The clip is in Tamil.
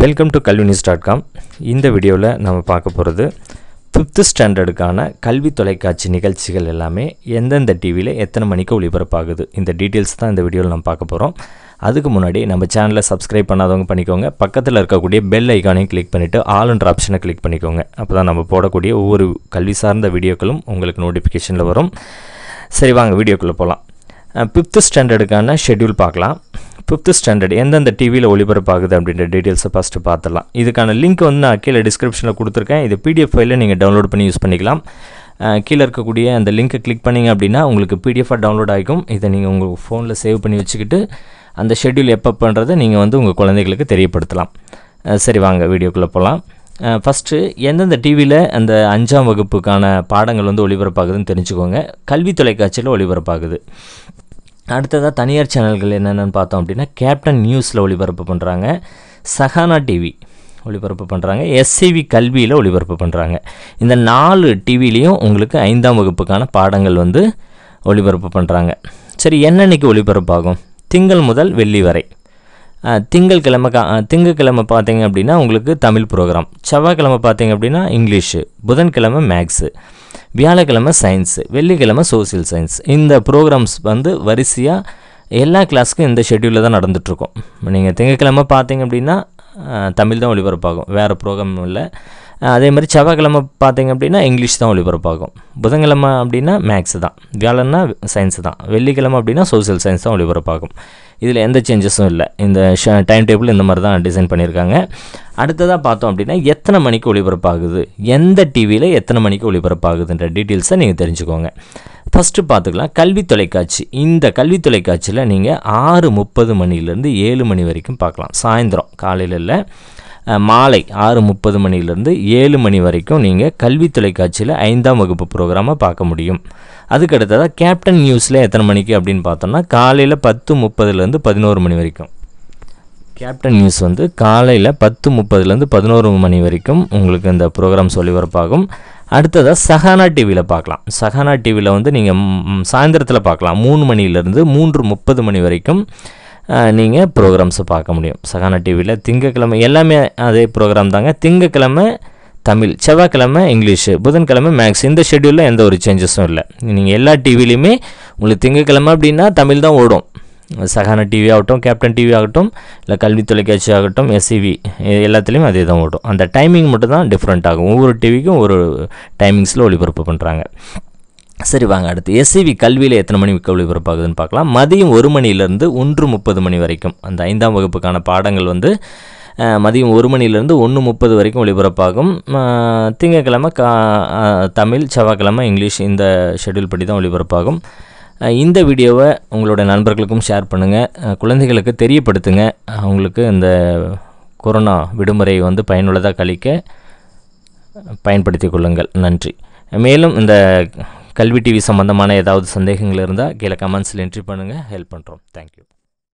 welcome to Kalvi news dot com இந்த வீடியோவில் நம்ம பார்க்க போகிறது ஃபிஃப்த்து ஸ்டாண்டர்டுக்கான கல்வி தொலைக்காட்சி நிகழ்ச்சிகள் எல்லாமே எந்தெந்த டிவியில் எத்தனை மணிக்கு ஒளிபரப்பாகுது இந்த டீட்டெயில்ஸ் தான் இந்த வீடியோவில் நம்ம பார்க்க போகிறோம் அதுக்கு முன்னாடி நம்ம சேனலை சப்ஸ்கிரைப் பண்ணாதவங்க பண்ணிக்கோங்க பக்கத்தில் இருக்கக்கூடிய பெல் ஐக்கானையும் கிளிக் பண்ணிவிட்டு ஆளுன்ற ஆப்ஷனை கிளிக் பண்ணிக்கோங்க அப்போ தான் நம்ம போடக்கூடிய ஒவ்வொரு கல்வி சார்ந்த வீடியோக்களும் உங்களுக்கு நோட்டிஃபிகேஷனில் வரும் சரி வாங்க வீடியோக்குள்ளே போகலாம் ஃபிஃப்த்து ஸ்டாண்டர்டுக்கான ஷெட்யூல் பார்க்கலாம் ஃபிஃப்த்து ஸ்டாண்டர்ட் எந்தெந்த டிவியில் ஒளிபரப்பாகுது அப்படின்ற டீட்டெயில்ஸை ஃபஸ்ட்டு பார்த்துடலாம் இதுக்கான லிங்க் வந்து நான் கீழே டிஸ்கிரிப்ஷனில் கொடுத்துருக்கேன் இது பிடிஎஃப் ஃபைலில் நீங்கள் டவுன்லோட் பண்ணி யூஸ் பண்ணிக்கலாம் கீழே இருக்கக்கூடிய அந்த லிங்க்கை கிளிக் பண்ணிங்க அப்படின்னா உங்களுக்கு பிடிஎஃபாக டவுன்லோட் ஆகிக்கும் இதை நீங்கள் உங்கள் ஃபோனில் சேவ் பண்ணி வச்சுக்கிட்டு அந்த ஷெட்யூல் எப்போ பண்ணுறதை நீங்கள் வந்து உங்கள் குழந்தைகளுக்கு தெரியப்படுத்தலாம் சரி வாங்க வீடியோக்குள்ளே போகலாம் ஃபஸ்ட்டு எந்தெந்த டிவியில் அந்த அஞ்சாம் வகுப்புக்கான பாடங்கள் வந்து ஒளிபரப்பாகுதுன்னு தெரிஞ்சுக்கோங்க கல்வி தொலைக்காட்சியில் ஒளிபரப்பாகுது அடுத்ததாக தனியார் சேனல்கள் என்னென்னு பார்த்தோம் அப்படின்னா கேப்டன் நியூஸில் ஒளிபரப்பு பண்ணுறாங்க சஹானா டிவி ஒளிபரப்பு பண்ணுறாங்க எஸ்சிவி கல்வியில் ஒளிபரப்பு பண்ணுறாங்க இந்த நாலு டிவிலையும் உங்களுக்கு ஐந்தாம் வகுப்புக்கான பாடங்கள் வந்து ஒளிபரப்பு பண்ணுறாங்க சரி என்னன்னைக்கு ஒளிபரப்பாகும் திங்கள் முதல் வெள்ளி வரை திங்கள் திங்கள்கிழமை கா திங்கக்கிழமை பார்த்தீங்க அப்படின்னா உங்களுக்கு தமிழ் ப்ரோக்ராம் செவ்வாய்க்கிழமை பார்த்தீங்க அப்படின்னா இங்கிலீஷு புதன்கிழமை மேக்ஸு வியாழக்கிழமை சயின்ஸு வெள்ளிக்கிழமை சோசியல் சயின்ஸ் இந்த ப்ரோக்ராம்ஸ் வந்து வரிசையாக எல்லா கிளாஸுக்கும் இந்த ஷெட்யூலில் தான் நடந்துகிட்ருக்கோம் நீங்கள் திங்கக்கிழமை பார்த்தீங்க அப்படின்னா தமிழ் தான் ஒளிபரப்பாகும் வேறு ப்ரோக்ராம் இல்லை அதே மாதிரி செவ்வாய்க்கிழமை பார்த்தீங்க அப்படின்னா இங்கிலீஷ் தான் ஒளிபரப்பாகும் புதன்கிழமை அப்படின்னா மேக்ஸ் தான் வியாழனா சயின்ஸ் தான் வெள்ளிக்கிழமை அப்படின்னா சோசியல் சயின்ஸ் தான் ஒளிபரப்பாகும் இதில் எந்த சேஞ்சஸும் இல்லை இந்த டைம் டேபிள் இந்த மாதிரி தான் டிசைன் பண்ணியிருக்காங்க அடுத்ததாக பார்த்தோம் அப்படின்னா எத்தனை மணிக்கு ஒளிபரப்பாகுது எந்த டிவியில் எத்தனை மணிக்கு ஒளிபரப்பாகுதுன்ற டீட்டெயில்ஸை நீங்கள் தெரிஞ்சுக்கோங்க ஃபஸ்ட்டு பார்த்துக்கலாம் கல்வி தொலைக்காட்சி இந்த கல்வி தொலைக்காட்சியில் நீங்கள் ஆறு முப்பது மணிலேருந்து ஏழு மணி வரைக்கும் பார்க்கலாம் சாயந்தரம் காலையில் இல்லை மாலை ஆறு முப்பது மணிலேருந்து ஏழு மணி வரைக்கும் நீங்கள் கல்வி தொலைக்காட்சியில் ஐந்தாம் வகுப்பு ப்ரோக்ராமை பார்க்க முடியும் அதுக்கடுத்ததாக கேப்டன் நியூஸில் எத்தனை மணிக்கு அப்படின்னு பார்த்தோம்னா காலையில் பத்து முப்பதுலேருந்து பதினோரு மணி வரைக்கும் கேப்டன் நியூஸ் வந்து காலையில் பத்து முப்பதுலேருந்து பதினோரு மணி வரைக்கும் உங்களுக்கு இந்த ப்ரோக்ராம் வரப்பாகும் அடுத்ததாக சஹானா டிவியில் பார்க்கலாம் சஹானா டிவியில் வந்து நீங்கள் சாயந்தரத்தில் பார்க்கலாம் மூணு மணிலேருந்து மூன்று முப்பது மணி வரைக்கும் நீங்கள் ப்ரோக்ராம்ஸை பார்க்க முடியும் சகானா டிவியில் திங்கக்கிழமை எல்லாமே அதே ப்ரோக்ராம் தாங்க திங்கக்கிழமை தமிழ் செவ்வாய்க்கிழமை இங்கிலீஷு புதன்கிழமை மேக்ஸ் இந்த ஷெடியூலில் எந்த ஒரு சேஞ்சஸும் இல்லை நீங்கள் எல்லா டிவிலையுமே உங்களுக்கு திங்கக்கிழமை அப்படின்னா தமிழ் தான் ஓடும் சகானா டிவி ஆகட்டும் கேப்டன் டிவி ஆகட்டும் இல்லை கல்வி தொலைக்காட்சி ஆகட்டும் எஸ்இவி எல்லாத்துலேயும் அதே தான் ஓடும் அந்த டைமிங் மட்டும் தான் டிஃப்ரெண்ட் ஆகும் ஒவ்வொரு டிவிக்கும் ஒரு டைமிங்ஸில் ஒளிபரப்பு பண்ணுறாங்க சரி வாங்க அடுத்து எஸ்சிவி கல்வியில் எத்தனை மணி கல்வி ஒளிபரப்பாகுதுன்னு பார்க்கலாம் மதியம் ஒரு மணிலேருந்து ஒன்று முப்பது மணி வரைக்கும் அந்த ஐந்தாம் வகுப்புக்கான பாடங்கள் வந்து மதியம் ஒரு மணிலேருந்து ஒன்று முப்பது வரைக்கும் ஒளிபரப்பாகும் திங்கக்கிழமை கா தமிழ் செவ்வாய்க்கிழமை இங்கிலீஷ் இந்த ஷெடியூல் படி தான் ஒளிபரப்பாகும் இந்த வீடியோவை உங்களுடைய நண்பர்களுக்கும் ஷேர் பண்ணுங்கள் குழந்தைகளுக்கு தெரியப்படுத்துங்க அவங்களுக்கு இந்த கொரோனா விடுமுறை வந்து பயனுள்ளதாக கழிக்க பயன்படுத்தி கொள்ளுங்கள் நன்றி மேலும் இந்த கல்வி டிவி சம்மந்தமான ஏதாவது சந்தேகங்கள் இருந்தால் கீழே கமெண்ட்ஸில் என்ட்ரி பண்ணுங்கள் ஹெல்ப் பண்ணுறோம் தேங்க்யூ